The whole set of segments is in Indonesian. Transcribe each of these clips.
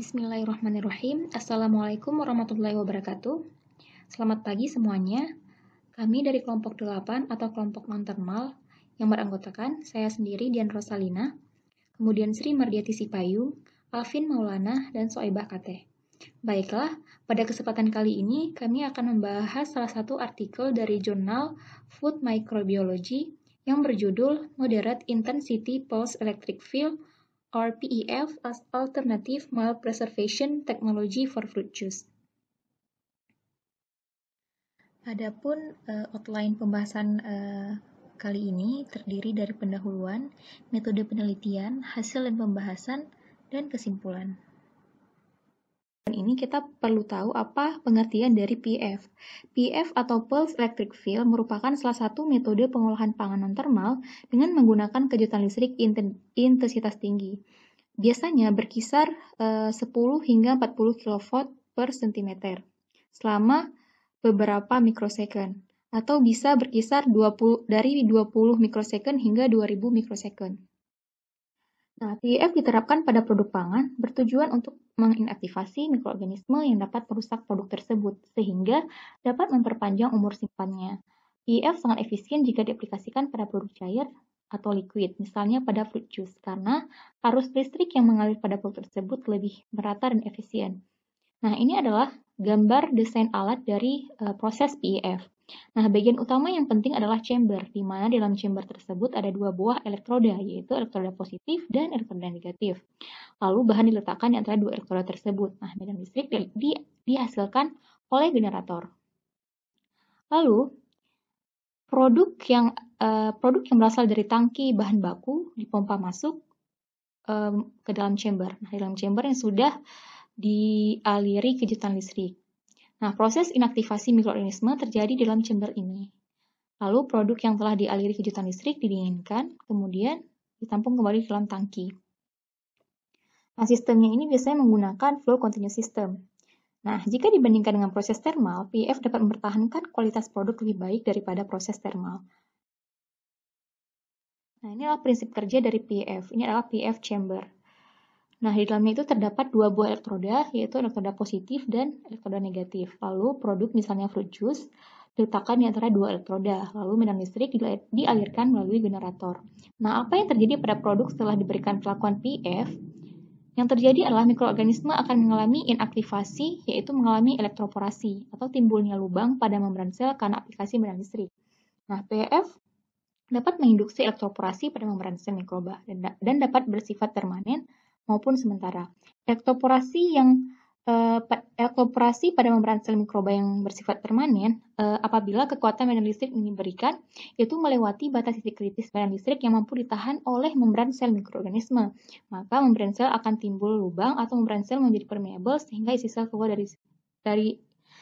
Bismillahirrahmanirrahim. Assalamualaikum warahmatullahi wabarakatuh. Selamat pagi semuanya. Kami dari kelompok 8 atau kelompok non-termal yang beranggotakan saya sendiri Dian Rosalina, kemudian Sri Mardiati Sipayu, Alvin Maulana, dan Soebah Kate. Baiklah, pada kesempatan kali ini kami akan membahas salah satu artikel dari jurnal Food Microbiology yang berjudul Moderate Intensity Pulse Electric Field – or PEF as alternative preservation technology for fruit juice. Adapun uh, outline pembahasan uh, kali ini terdiri dari pendahuluan, metode penelitian, hasil dan pembahasan, dan kesimpulan ini kita perlu tahu apa pengertian dari PF. PF atau Pulse Electric Field merupakan salah satu metode pengolahan panganan termal dengan menggunakan kejutan listrik intensitas tinggi. Biasanya berkisar eh, 10 hingga 40 kV per cm selama beberapa mikrosecond atau bisa berkisar 20, dari 20 mikrosecond hingga 2000 mikrosecond. Nah, TIF e diterapkan pada produk pangan bertujuan untuk menginaktivasi mikroorganisme yang dapat merusak produk tersebut, sehingga dapat memperpanjang umur simpannya. TIF e sangat efisien jika diaplikasikan pada produk cair atau liquid, misalnya pada fruit juice, karena arus listrik yang mengalir pada produk tersebut lebih merata dan efisien. Nah, ini adalah gambar desain alat dari uh, proses Pef. Nah, bagian utama yang penting adalah chamber, di mana dalam chamber tersebut ada dua buah elektroda, yaitu elektroda positif dan elektroda negatif. Lalu bahan diletakkan di antara dua elektroda tersebut. Nah, medan listrik di, di, dihasilkan oleh generator. Lalu, produk yang uh, produk yang berasal dari tangki bahan baku dipompa masuk um, ke dalam chamber. Nah, dalam chamber yang sudah dialiri kejutan listrik. Nah, proses inaktivasi mikroorganisme terjadi dalam chamber ini. Lalu produk yang telah dialiri kejutan listrik didinginkan, kemudian ditampung kembali ke dalam tangki. Nah, sistemnya ini biasanya menggunakan flow continuous system. Nah, jika dibandingkan dengan proses thermal, PF dapat mempertahankan kualitas produk lebih baik daripada proses thermal. Nah, inilah prinsip kerja dari PF. Ini adalah PF chamber. Nah, di dalamnya itu terdapat dua buah elektroda, yaitu elektroda positif dan elektroda negatif. Lalu, produk misalnya fruit juice diletakkan di antara dua elektroda, lalu medan listrik dialirkan melalui generator. Nah, apa yang terjadi pada produk setelah diberikan perlakuan PF? Yang terjadi adalah mikroorganisme akan mengalami inaktivasi, yaitu mengalami elektroporasi, atau timbulnya lubang pada membran sel karena aplikasi medan listrik. Nah, PF dapat menginduksi elektroporasi pada membran sel mikroba dan dapat bersifat permanen maupun sementara. Ektoporasi yang eh, ektoporasi pada membran sel mikroba yang bersifat permanen eh, apabila kekuatan medan listrik yang diberikan itu melewati batas titik kritis medan listrik yang mampu ditahan oleh membran sel mikroorganisme. Maka membran sel akan timbul lubang atau membran sel menjadi permeable sehingga isi sel keluar dari dari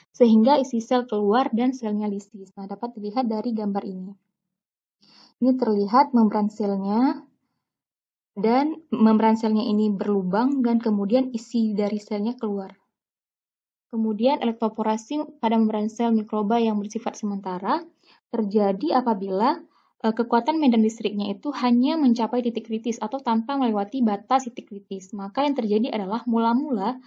sehingga isi sel keluar dan selnya lisis. Nah, dapat dilihat dari gambar ini. Ini terlihat membran selnya dan membran selnya ini berlubang dan kemudian isi dari selnya keluar. Kemudian elektroporasi pada membran sel mikroba yang bersifat sementara terjadi apabila eh, kekuatan medan listriknya itu hanya mencapai titik kritis atau tanpa melewati batas titik kritis. Maka yang terjadi adalah mula-mula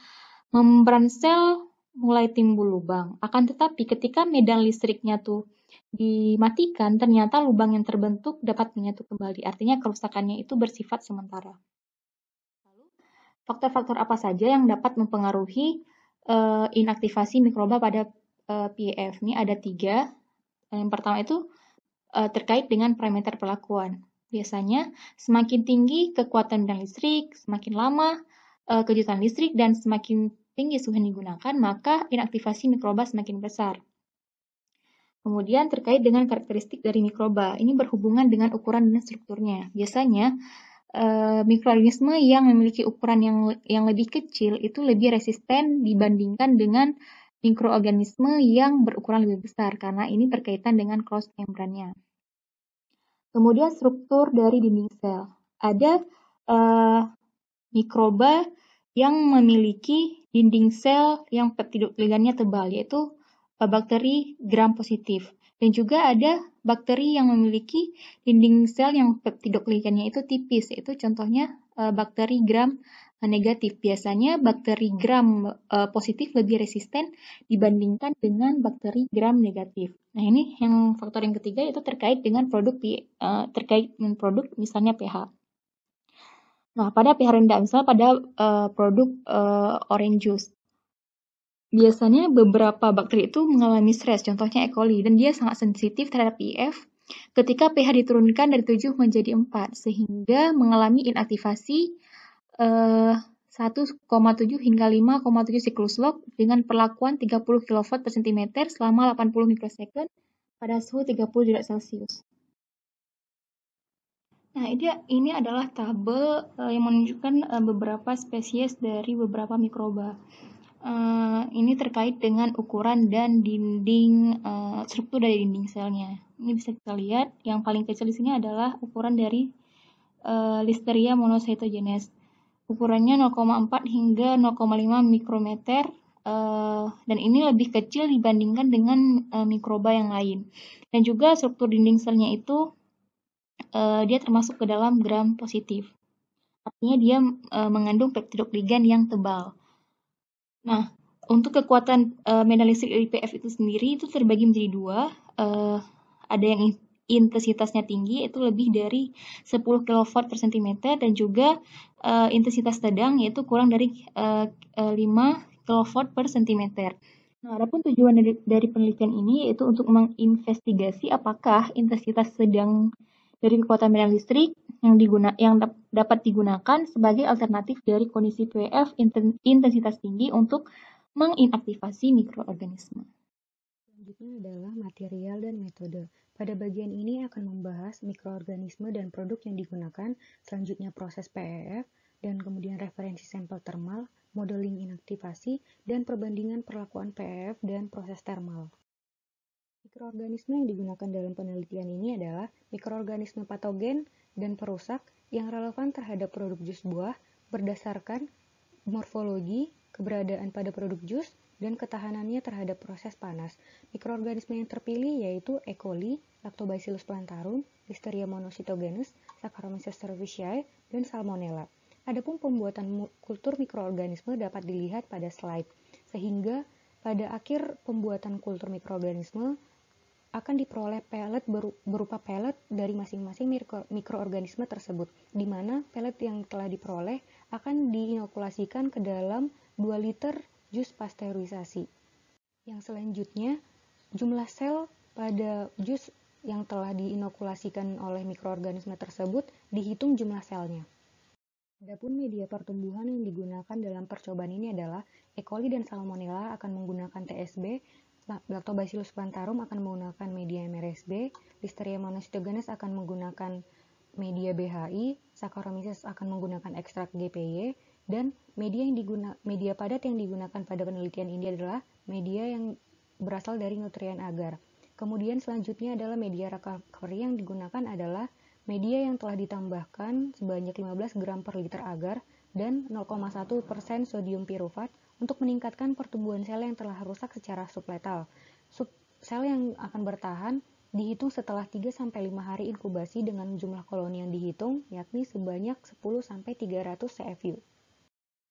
membran sel mulai timbul lubang. Akan tetapi ketika medan listriknya tuh dimatikan, ternyata lubang yang terbentuk dapat menyatu kembali. Artinya kerusakannya itu bersifat sementara. Lalu, faktor-faktor apa saja yang dapat mempengaruhi uh, inaktivasi mikroba pada uh, eh, PF? E Ini ada tiga. Yang pertama itu uh, terkait dengan parameter pelakuan. Biasanya, semakin tinggi kekuatan medan listrik, semakin lama uh, kejutan listrik, dan semakin tinggi suhu yang digunakan, maka inaktivasi mikroba semakin besar. Kemudian terkait dengan karakteristik dari mikroba, ini berhubungan dengan ukuran dan strukturnya. Biasanya eh, mikroorganisme yang memiliki ukuran yang yang lebih kecil itu lebih resisten dibandingkan dengan mikroorganisme yang berukuran lebih besar karena ini berkaitan dengan cross membrannya. Kemudian struktur dari dinding sel. Ada eh, mikroba yang memiliki dinding sel yang ligannya tebal, yaitu bakteri gram positif. Dan juga ada bakteri yang memiliki dinding sel yang peptidok ligannya itu tipis, yaitu contohnya eh, bakteri gram eh, negatif. Biasanya bakteri gram eh, positif lebih resisten dibandingkan dengan bakteri gram negatif. Nah, ini yang faktor yang ketiga yaitu terkait dengan produk terkait dengan produk misalnya pH. Nah, pada pH rendah, misalnya pada uh, produk uh, orange juice. Biasanya beberapa bakteri itu mengalami stres, contohnya E. coli, dan dia sangat sensitif terhadap IF ketika pH diturunkan dari 7 menjadi 4, sehingga mengalami inaktivasi eh, uh, 1,7 hingga 5,7 siklus log dengan perlakuan 30 kV per cm selama 80 mikrosekund pada suhu 30 derajat Celcius. Nah, ini, ya, ini adalah tabel uh, yang menunjukkan uh, beberapa spesies dari beberapa mikroba. Uh, ini terkait dengan ukuran dan dinding uh, struktur dari dinding selnya. Ini bisa kita lihat, yang paling kecil di sini adalah ukuran dari uh, Listeria monocytogenes. Ukurannya 0,4 hingga 0,5 mikrometer uh, dan ini lebih kecil dibandingkan dengan uh, mikroba yang lain. Dan juga struktur dinding selnya itu uh, dia termasuk ke dalam gram positif. Artinya dia uh, mengandung peptidokligan yang tebal. Nah, untuk kekuatan uh, medan listrik IPF e itu sendiri itu terbagi menjadi dua. Uh, ada yang intensitasnya tinggi itu lebih dari 10 kV per cm dan juga uh, intensitas sedang yaitu kurang dari uh, 5 kV per cm. Nah, adapun tujuan dari penelitian ini yaitu untuk menginvestigasi apakah intensitas sedang dari kekuatan medan listrik yang, diguna, yang dapat digunakan sebagai alternatif dari kondisi PWF e intensitas tinggi untuk menginaktivasi mikroorganisme. Selanjutnya adalah material dan metode. Pada bagian ini akan membahas mikroorganisme dan produk yang digunakan, selanjutnya proses PEF, dan kemudian referensi sampel termal, modeling inaktivasi, dan perbandingan perlakuan PEF dan proses termal. Mikroorganisme yang digunakan dalam penelitian ini adalah mikroorganisme patogen dan perusak yang relevan terhadap produk jus buah berdasarkan morfologi, keberadaan pada produk jus, dan ketahanannya terhadap proses panas. Mikroorganisme yang terpilih yaitu E. coli, Lactobacillus plantarum, Listeria monocytogenes, Saccharomyces cerevisiae, dan Salmonella. Adapun pembuatan kultur mikroorganisme dapat dilihat pada slide, sehingga pada akhir pembuatan kultur mikroorganisme, akan diperoleh pelet berupa pelet dari masing-masing mikro, mikroorganisme tersebut, di mana pelet yang telah diperoleh akan diinokulasikan ke dalam 2 liter jus pasteurisasi. Yang selanjutnya, jumlah sel pada jus yang telah diinokulasikan oleh mikroorganisme tersebut dihitung jumlah selnya. Adapun media pertumbuhan yang digunakan dalam percobaan ini adalah E. coli dan Salmonella akan menggunakan TSB Nah, Lactobacillus plantarum akan menggunakan media MRSB, Listeria monocytogenes akan menggunakan media BHI, Saccharomyces akan menggunakan ekstrak GPY, dan media yang diguna, media padat yang digunakan pada penelitian ini adalah media yang berasal dari nutrien agar. Kemudian selanjutnya adalah media recovery yang digunakan adalah media yang telah ditambahkan sebanyak 15 gram per liter agar dan 0,1% sodium piruvat untuk meningkatkan pertumbuhan sel yang telah rusak secara subletal. Sub sel yang akan bertahan dihitung setelah 3-5 hari inkubasi dengan jumlah koloni yang dihitung, yakni sebanyak 10-300 CFU.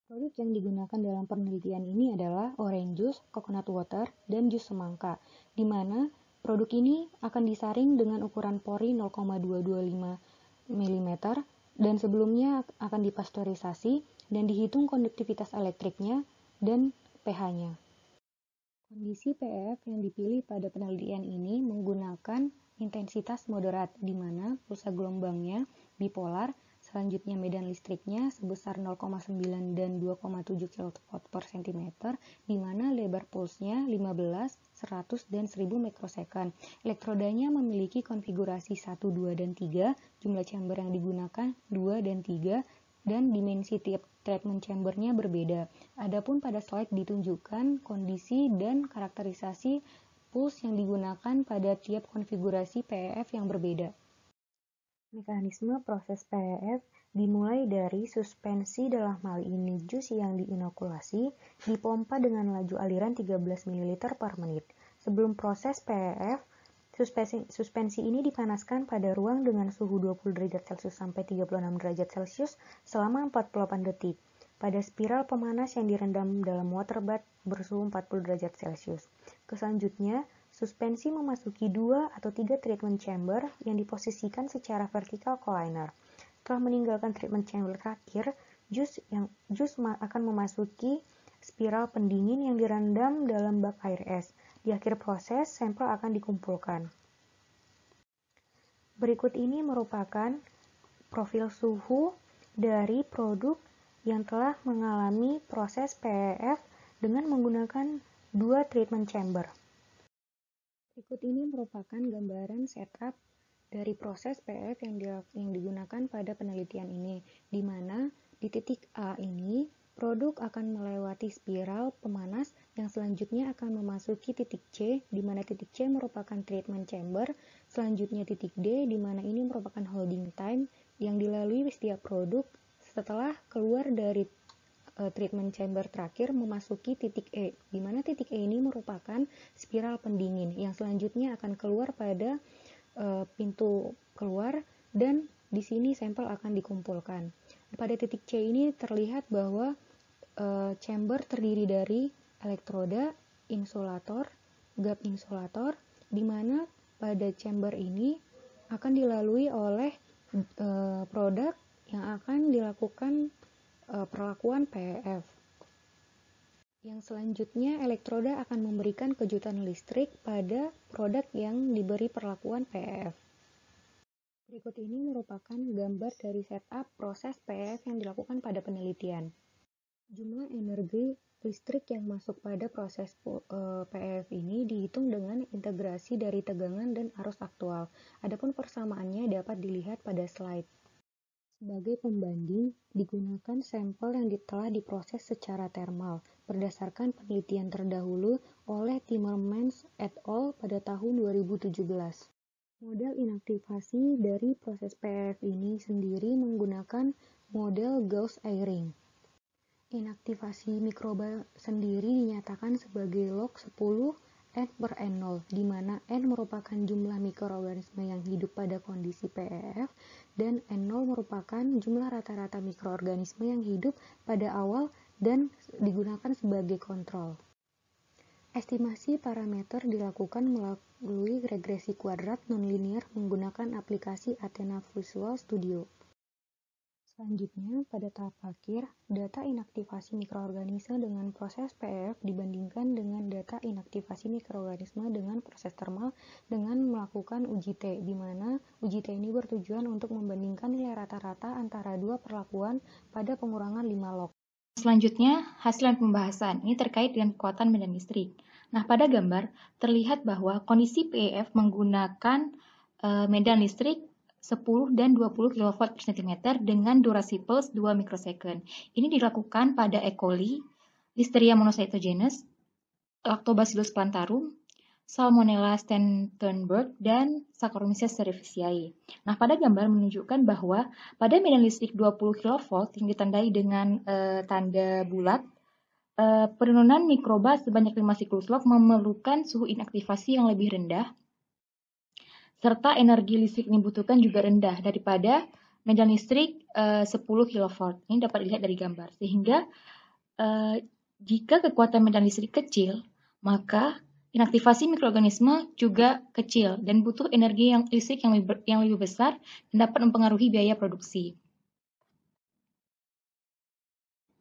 Produk yang digunakan dalam penelitian ini adalah orange juice, coconut water, dan jus semangka, di mana produk ini akan disaring dengan ukuran pori 0,225 mm dan sebelumnya akan dipasteurisasi dan dihitung konduktivitas elektriknya, dan pH-nya. Kondisi PF yang dipilih pada penelitian ini menggunakan intensitas moderat, di mana pulsa gelombangnya bipolar, selanjutnya medan listriknya sebesar 0,9 dan 2,7 kv per cm, di mana lebar pulsnya 15, 100, dan 1000 microsecond. Elektrodanya memiliki konfigurasi 1, 2, dan 3, jumlah chamber yang digunakan 2 dan 3, dan dimensi tiap treatment chambernya berbeda. Adapun pada slide ditunjukkan kondisi dan karakterisasi pulse yang digunakan pada tiap konfigurasi PEF yang berbeda. Mekanisme proses PEF dimulai dari suspensi dalam hal ini jus yang diinokulasi dipompa dengan laju aliran 13 ml per menit. Sebelum proses PEF, Suspensi, suspensi ini dipanaskan pada ruang dengan suhu 20 derajat Celcius sampai 36 derajat Celcius selama 48 detik. Pada spiral pemanas yang direndam dalam water bath bersuhu 40 derajat Celcius. Keselanjutnya, suspensi memasuki dua atau tiga treatment chamber yang diposisikan secara vertikal collinear. Setelah meninggalkan treatment chamber terakhir, jus yang jus akan memasuki spiral pendingin yang direndam dalam bak air es. Di akhir proses, sampel akan dikumpulkan. Berikut ini merupakan profil suhu dari produk yang telah mengalami proses PEF dengan menggunakan dua treatment chamber. Berikut ini merupakan gambaran setup dari proses PEF yang, di, yang digunakan pada penelitian ini, di mana di titik A ini produk akan melewati spiral pemanas yang selanjutnya akan memasuki titik C, di mana titik C merupakan treatment chamber, selanjutnya titik D, di mana ini merupakan holding time yang dilalui setiap produk setelah keluar dari e, treatment chamber terakhir memasuki titik E, di mana titik E ini merupakan spiral pendingin yang selanjutnya akan keluar pada uh, pintu keluar dan di sini sampel akan dikumpulkan. Pada titik C ini terlihat bahwa e, chamber terdiri dari elektroda, insulator, gap insulator, di mana pada chamber ini akan dilalui oleh e, produk yang akan dilakukan eh, e, perlakuan PEF. Yang selanjutnya, elektroda akan memberikan kejutan listrik pada produk yang diberi perlakuan PEF. Berikut ini merupakan gambar dari setup proses PEF yang dilakukan pada penelitian. Jumlah energi Listrik yang masuk pada proses PF eh, ini dihitung dengan integrasi dari tegangan dan arus aktual. Adapun persamaannya dapat dilihat pada slide. Sebagai pembanding, digunakan sampel yang telah diproses secara termal berdasarkan penelitian terdahulu oleh Timmermans et al. pada tahun 2017. Model inaktivasi dari proses PF ini sendiri menggunakan model gauss Eyring. Inaktivasi mikroba sendiri dinyatakan sebagai log 10 N per N0, di mana N merupakan jumlah mikroorganisme yang hidup pada kondisi PEF, dan N0 merupakan jumlah rata-rata mikroorganisme yang hidup pada awal dan digunakan sebagai kontrol. Estimasi parameter dilakukan melalui regresi kuadrat nonlinier menggunakan aplikasi Athena Visual Studio. Selanjutnya, pada tahap akhir, data inaktivasi mikroorganisme dengan proses PF dibandingkan dengan data inaktivasi mikroorganisme dengan proses termal dengan melakukan uji t di mana uji t ini bertujuan untuk membandingkan nilai rata-rata antara dua perlakuan pada pengurangan 5 log. Selanjutnya, hasil pembahasan ini terkait dengan kekuatan medan listrik. Nah, pada gambar terlihat bahwa kondisi PEF menggunakan eh, medan listrik 10 dan 20 kV per cm dengan durasi pulse 2 microsecond. Ini dilakukan pada E. coli, Listeria monocytogenes, Lactobacillus plantarum, Salmonella stentonberg, dan Saccharomyces cerevisiae. Nah, pada gambar menunjukkan bahwa pada medan listrik 20 kV yang ditandai dengan e, tanda bulat, e, penurunan mikroba sebanyak 5 siklus log memerlukan suhu inaktivasi yang lebih rendah serta energi listrik yang dibutuhkan juga rendah daripada medan listrik uh, 10 kV. Ini dapat dilihat dari gambar. Sehingga uh, jika kekuatan medan listrik kecil, maka inaktivasi mikroorganisme juga kecil dan butuh energi yang listrik yang lebih, yang lebih besar dan dapat mempengaruhi biaya produksi.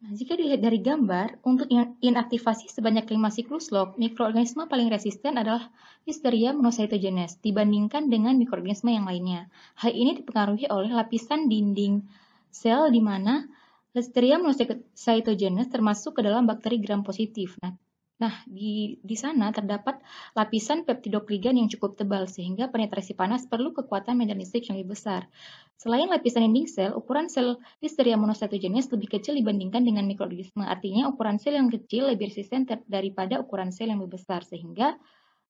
Nah, jika dilihat dari gambar, untuk inaktivasi sebanyak 5 siklus log, mikroorganisme paling resisten adalah Listeria monocytogenes dibandingkan dengan mikroorganisme yang lainnya. Hal ini dipengaruhi oleh lapisan dinding sel di mana Listeria monocytogenes termasuk ke dalam bakteri gram positif. Nah, Nah, di, di sana terdapat lapisan peptidokligan yang cukup tebal sehingga penetrasi panas perlu kekuatan medan listrik yang lebih besar. Selain lapisan dinding sel, ukuran sel listeria monosatogenes lebih kecil dibandingkan dengan mikroorganisme. Artinya, ukuran sel yang kecil lebih resisten daripada ukuran sel yang lebih besar sehingga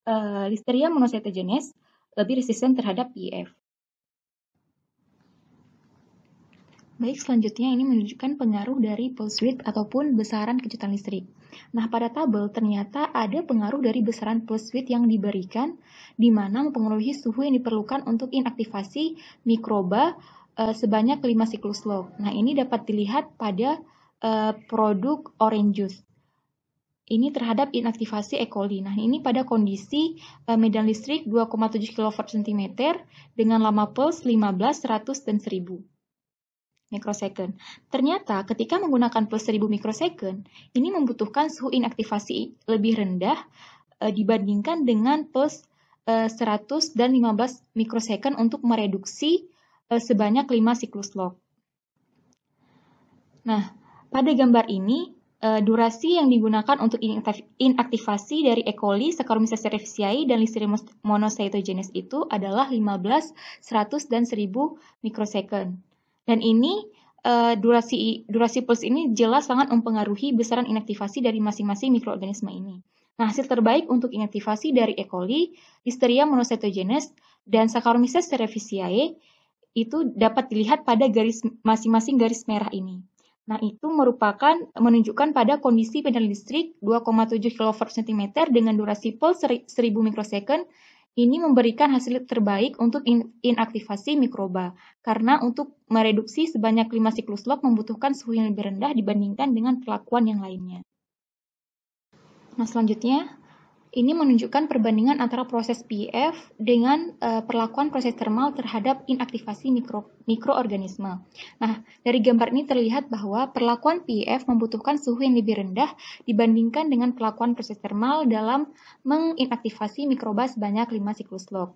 uh, listeria monosatogenes lebih resisten terhadap IF. E Baik, selanjutnya ini menunjukkan pengaruh dari pulse width ataupun besaran kejutan listrik. Nah, pada tabel ternyata ada pengaruh dari besaran plus width yang diberikan, di mana mempengaruhi suhu yang diperlukan untuk inaktivasi mikroba e, sebanyak 5 siklus log. Nah, ini dapat dilihat pada e, produk orange juice. Ini terhadap inaktivasi E. coli. Nah, ini pada kondisi e, medan listrik 2,7 kV cm dengan lama pulse 15, 100, dan 1000 mikrosecond. Ternyata ketika menggunakan plus 1000 mikrosecond, ini membutuhkan suhu inaktivasi lebih rendah e, dibandingkan dengan plus e, eh, 100 dan 15 mikrosecond untuk mereduksi e, sebanyak 5 siklus log. Nah, pada gambar ini, e, durasi yang digunakan untuk inaktivasi dari E. coli, Saccharomyces cerevisiae, dan Listeria monocytogenes itu adalah 15, 100, dan 1000 mikrosecond. Dan ini uh, durasi durasi pulse ini jelas sangat mempengaruhi besaran inaktivasi dari masing-masing mikroorganisme ini. Nah, hasil terbaik untuk inaktivasi dari E. coli, Listeria monocytogenes, dan Saccharomyces cerevisiae itu dapat dilihat pada garis masing-masing garis merah ini. Nah, itu merupakan menunjukkan pada kondisi panel listrik 2,7 kV cm dengan durasi pulse 1000 mikrosecond ini memberikan hasil terbaik untuk inaktivasi mikroba, karena untuk mereduksi sebanyak lima siklus log membutuhkan suhu yang lebih rendah dibandingkan dengan perlakuan yang lainnya. Nah, selanjutnya ini menunjukkan perbandingan antara proses PEF dengan uh, perlakuan proses termal terhadap inaktivasi mikro, mikroorganisme. Nah, dari gambar ini terlihat bahwa perlakuan PEF membutuhkan suhu yang lebih rendah dibandingkan dengan perlakuan proses termal dalam menginaktivasi mikroba sebanyak 5 siklus log.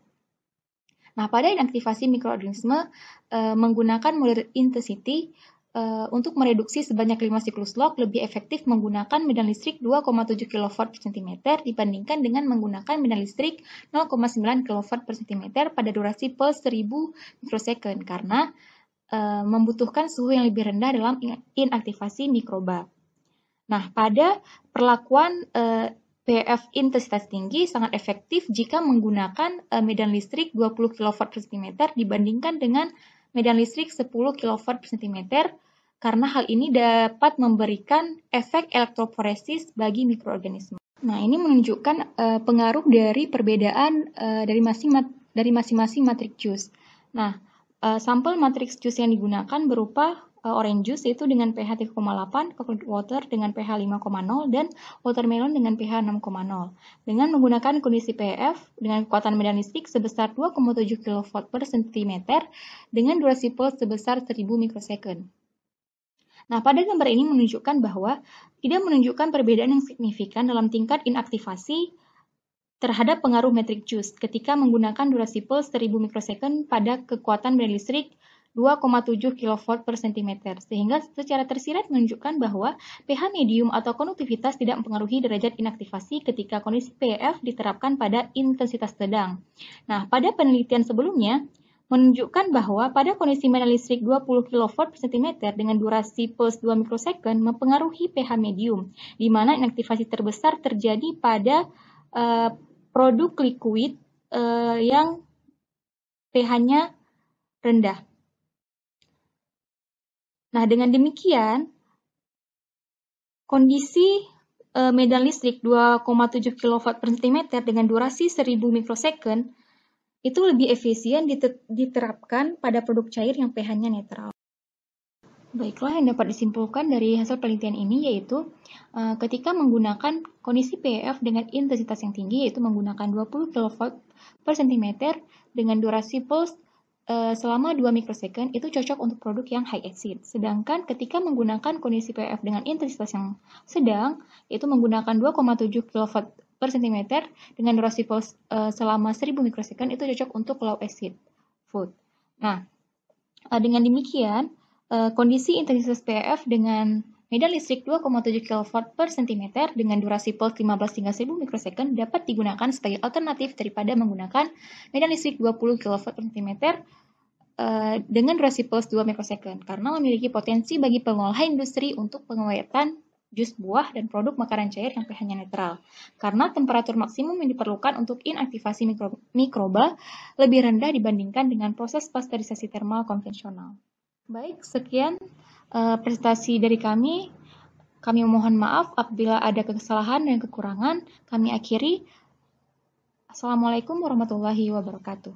Nah, pada inaktivasi mikroorganisme uh, menggunakan molar intensity, Eh, untuk mereduksi sebanyak 5 siklus log lebih efektif menggunakan medan listrik 2,7 kV per cm dibandingkan dengan menggunakan medan listrik 0,9 kV per cm pada durasi pulse 1000 mikrosecond karena uh, membutuhkan suhu yang lebih rendah dalam inaktivasi mikroba. Nah, pada perlakuan uh, eh, PF intensitas tinggi sangat efektif jika menggunakan uh, medan listrik 20 kV per cm dibandingkan dengan medan listrik 10 kV per cm karena hal ini dapat memberikan efek elektroforesis bagi mikroorganisme. Nah, ini menunjukkan uh, pengaruh dari perbedaan uh, dari masing-masing dari masing-masing matriks jus. Nah, Eh, sampel matriks jus yang digunakan berupa eh, orange juice itu dengan pH 3,8, coconut water dengan pH 5,0 dan watermelon dengan pH 6,0. Dengan menggunakan kondisi PF dengan kekuatan medan listrik sebesar 2,7 kV per cm dengan durasi pulse sebesar 1000 microsecond. Nah, pada gambar ini menunjukkan bahwa tidak menunjukkan perbedaan yang signifikan dalam tingkat inaktivasi, terhadap pengaruh metrik juice ketika menggunakan durasi pulse 1000 microsecond pada kekuatan benda listrik 2,7 kV per cm, sehingga secara tersirat menunjukkan bahwa pH medium atau konduktivitas tidak mempengaruhi derajat inaktivasi ketika kondisi PEF diterapkan pada intensitas sedang. Nah, pada penelitian sebelumnya, menunjukkan bahwa pada kondisi medan listrik 20 kV per cm dengan durasi pulse 2 microsecond mempengaruhi pH medium, di mana inaktivasi terbesar terjadi pada eh, produk liquid eh, yang pH-nya rendah. Nah, dengan demikian, kondisi eh, medan listrik 2,7 kW per cm dengan durasi 1000 mikrosecond itu lebih efisien diterapkan pada produk cair yang pH-nya netral. Baiklah, yang dapat disimpulkan dari hasil penelitian ini yaitu eh, ketika menggunakan kondisi PEF dengan intensitas yang tinggi yaitu menggunakan 20 kV per cm dengan durasi pulse eh, selama 2 mikrosecond itu cocok untuk produk yang high acid. Sedangkan ketika menggunakan kondisi PEF dengan intensitas yang sedang yaitu menggunakan 2,7 kV per cm dengan durasi pulse eh, selama 1000 mikrosecond itu cocok untuk low acid food. Nah, dengan demikian Eh, kondisi intensitas PAF dengan medan listrik 2,7 kV per cm dengan durasi pulse 15 hingga 1000 mikrosecond dapat digunakan sebagai alternatif daripada menggunakan medan listrik 20 kV per cm eh, dengan durasi pulse 2 microsecond karena memiliki potensi bagi pengolah industri untuk pengawetan jus buah dan produk makanan cair yang pH-nya netral. Karena temperatur maksimum yang diperlukan untuk inaktivasi mikro mikroba lebih rendah dibandingkan dengan proses pasteurisasi termal konvensional. Baik, sekian uh, eh, presentasi dari kami. Kami mohon maaf apabila ada kesalahan dan kekurangan. Kami akhiri. Assalamualaikum warahmatullahi wabarakatuh.